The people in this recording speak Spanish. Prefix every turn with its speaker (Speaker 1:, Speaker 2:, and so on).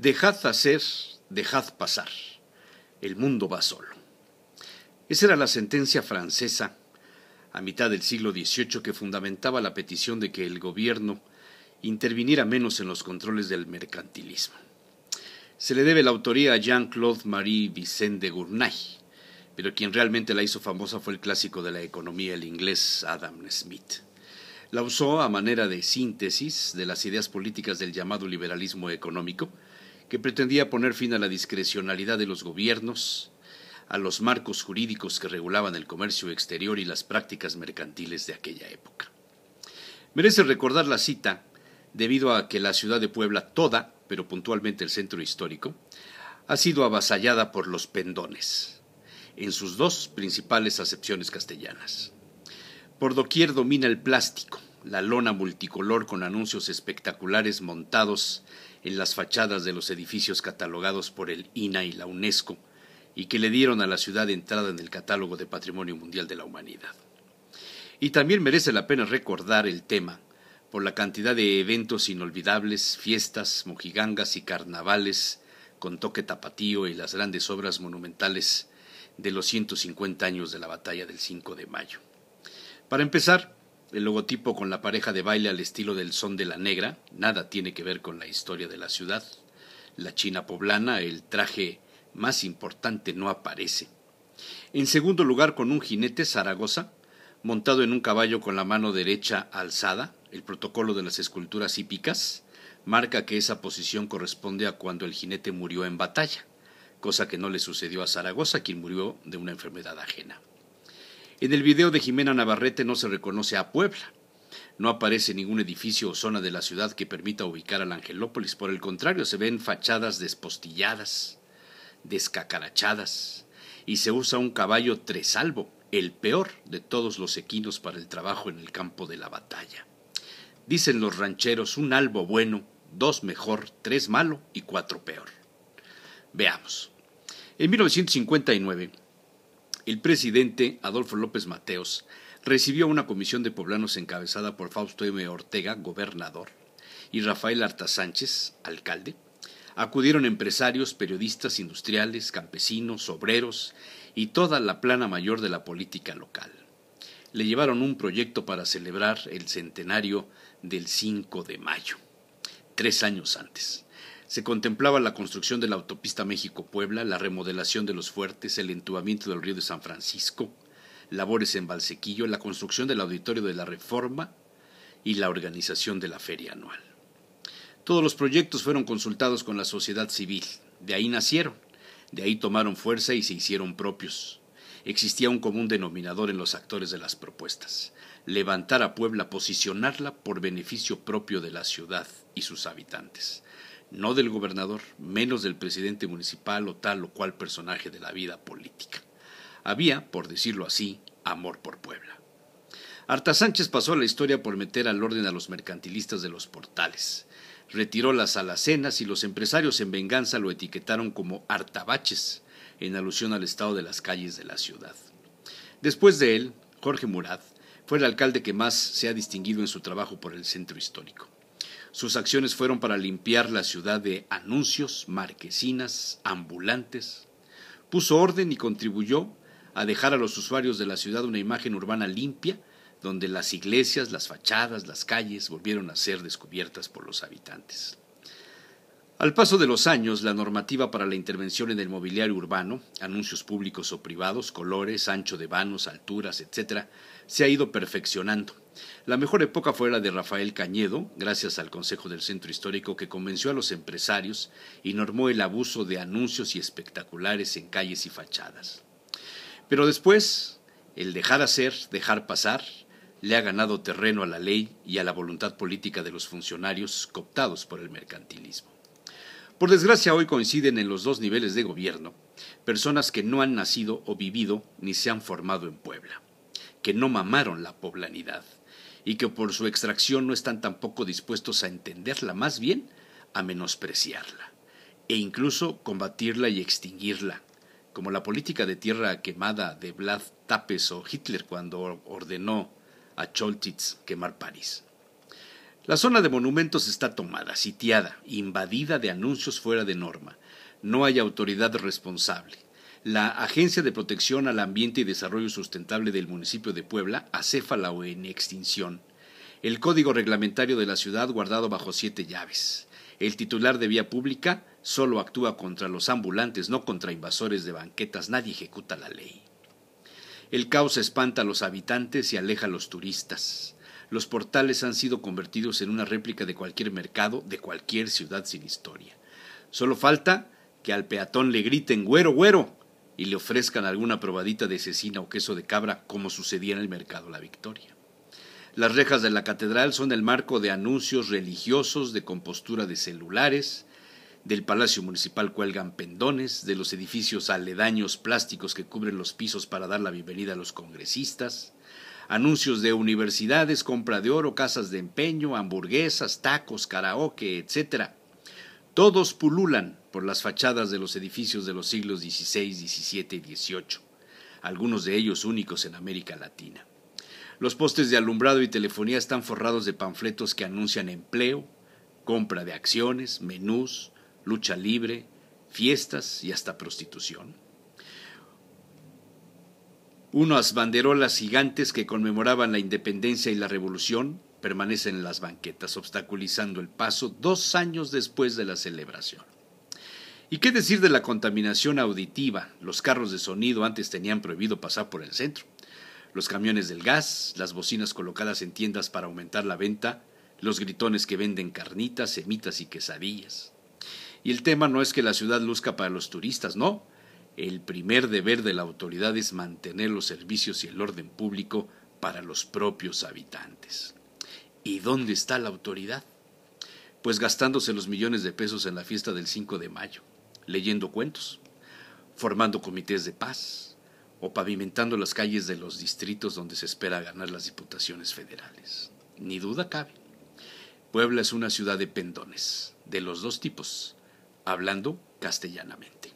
Speaker 1: Dejad hacer, dejad pasar. El mundo va solo. Esa era la sentencia francesa a mitad del siglo XVIII que fundamentaba la petición de que el gobierno interviniera menos en los controles del mercantilismo. Se le debe la autoría a Jean-Claude Marie Vicente de Gournay, pero quien realmente la hizo famosa fue el clásico de la economía, el inglés Adam Smith. La usó a manera de síntesis de las ideas políticas del llamado liberalismo económico, que pretendía poner fin a la discrecionalidad de los gobiernos, a los marcos jurídicos que regulaban el comercio exterior y las prácticas mercantiles de aquella época. Merece recordar la cita debido a que la ciudad de Puebla toda, pero puntualmente el centro histórico, ha sido avasallada por los pendones, en sus dos principales acepciones castellanas. Por doquier domina el plástico, la lona multicolor con anuncios espectaculares montados en las fachadas de los edificios catalogados por el INA y la UNESCO y que le dieron a la ciudad entrada en el catálogo de Patrimonio Mundial de la Humanidad. Y también merece la pena recordar el tema por la cantidad de eventos inolvidables, fiestas, mojigangas y carnavales con toque tapatío y las grandes obras monumentales de los 150 años de la batalla del 5 de mayo. Para empezar, el logotipo con la pareja de baile al estilo del son de la negra, nada tiene que ver con la historia de la ciudad. La China poblana, el traje más importante, no aparece. En segundo lugar, con un jinete Zaragoza, montado en un caballo con la mano derecha alzada, el protocolo de las esculturas hípicas, marca que esa posición corresponde a cuando el jinete murió en batalla, cosa que no le sucedió a Zaragoza, quien murió de una enfermedad ajena. En el video de Jimena Navarrete no se reconoce a Puebla. No aparece ningún edificio o zona de la ciudad que permita ubicar al Angelópolis. Por el contrario, se ven fachadas despostilladas, descacarachadas, y se usa un caballo tresalvo, el peor de todos los equinos para el trabajo en el campo de la batalla. Dicen los rancheros, un albo bueno, dos mejor, tres malo y cuatro peor. Veamos. En 1959, el presidente Adolfo López Mateos recibió una comisión de poblanos encabezada por Fausto M. Ortega, gobernador, y Rafael Arta Sánchez, alcalde. Acudieron empresarios, periodistas, industriales, campesinos, obreros y toda la plana mayor de la política local. Le llevaron un proyecto para celebrar el centenario del 5 de mayo, tres años antes se contemplaba la construcción de la autopista México-Puebla, la remodelación de los fuertes, el entubamiento del río de San Francisco, labores en Valsequillo, la construcción del auditorio de la Reforma y la organización de la feria anual. Todos los proyectos fueron consultados con la sociedad civil, de ahí nacieron, de ahí tomaron fuerza y se hicieron propios. Existía un común denominador en los actores de las propuestas, levantar a Puebla, posicionarla por beneficio propio de la ciudad y sus habitantes no del gobernador, menos del presidente municipal o tal o cual personaje de la vida política. Había, por decirlo así, amor por Puebla. Arta Sánchez pasó a la historia por meter al orden a los mercantilistas de los portales. Retiró las alacenas y los empresarios en venganza lo etiquetaron como artabaches, en alusión al estado de las calles de la ciudad. Después de él, Jorge Murad fue el alcalde que más se ha distinguido en su trabajo por el centro histórico. Sus acciones fueron para limpiar la ciudad de anuncios, marquesinas, ambulantes. Puso orden y contribuyó a dejar a los usuarios de la ciudad una imagen urbana limpia, donde las iglesias, las fachadas, las calles volvieron a ser descubiertas por los habitantes. Al paso de los años, la normativa para la intervención en el mobiliario urbano, anuncios públicos o privados, colores, ancho de vanos, alturas, etc., se ha ido perfeccionando la mejor época fue la de Rafael Cañedo, gracias al Consejo del Centro Histórico que convenció a los empresarios y normó el abuso de anuncios y espectaculares en calles y fachadas. Pero después, el dejar hacer, dejar pasar, le ha ganado terreno a la ley y a la voluntad política de los funcionarios cooptados por el mercantilismo. Por desgracia hoy coinciden en los dos niveles de gobierno personas que no han nacido o vivido ni se han formado en Puebla, que no mamaron la poblanidad y que por su extracción no están tampoco dispuestos a entenderla, más bien a menospreciarla, e incluso combatirla y extinguirla, como la política de tierra quemada de Vlad Tapes o Hitler cuando ordenó a Choltitz quemar París. La zona de monumentos está tomada, sitiada, invadida de anuncios fuera de norma. No hay autoridad responsable la Agencia de Protección al Ambiente y Desarrollo Sustentable del municipio de Puebla, acéfala o en extinción, el código reglamentario de la ciudad guardado bajo siete llaves. El titular de vía pública solo actúa contra los ambulantes, no contra invasores de banquetas, nadie ejecuta la ley. El caos espanta a los habitantes y aleja a los turistas. Los portales han sido convertidos en una réplica de cualquier mercado, de cualquier ciudad sin historia. Solo falta que al peatón le griten güero, güero, y le ofrezcan alguna probadita de cecina o queso de cabra como sucedía en el mercado La Victoria. Las rejas de la catedral son el marco de anuncios religiosos, de compostura de celulares, del Palacio Municipal cuelgan pendones, de los edificios aledaños plásticos que cubren los pisos para dar la bienvenida a los congresistas, anuncios de universidades, compra de oro, casas de empeño, hamburguesas, tacos, karaoke, etc. Todos pululan por las fachadas de los edificios de los siglos XVI, XVII y XVIII, algunos de ellos únicos en América Latina. Los postes de alumbrado y telefonía están forrados de panfletos que anuncian empleo, compra de acciones, menús, lucha libre, fiestas y hasta prostitución. Unas banderolas gigantes que conmemoraban la independencia y la revolución permanecen en las banquetas, obstaculizando el paso dos años después de la celebración. ¿Y qué decir de la contaminación auditiva? Los carros de sonido antes tenían prohibido pasar por el centro. Los camiones del gas, las bocinas colocadas en tiendas para aumentar la venta, los gritones que venden carnitas, semitas y quesadillas. Y el tema no es que la ciudad luzca para los turistas, no. El primer deber de la autoridad es mantener los servicios y el orden público para los propios habitantes. ¿Y dónde está la autoridad? Pues gastándose los millones de pesos en la fiesta del 5 de mayo, leyendo cuentos, formando comités de paz o pavimentando las calles de los distritos donde se espera ganar las diputaciones federales. Ni duda cabe. Puebla es una ciudad de pendones, de los dos tipos, hablando castellanamente.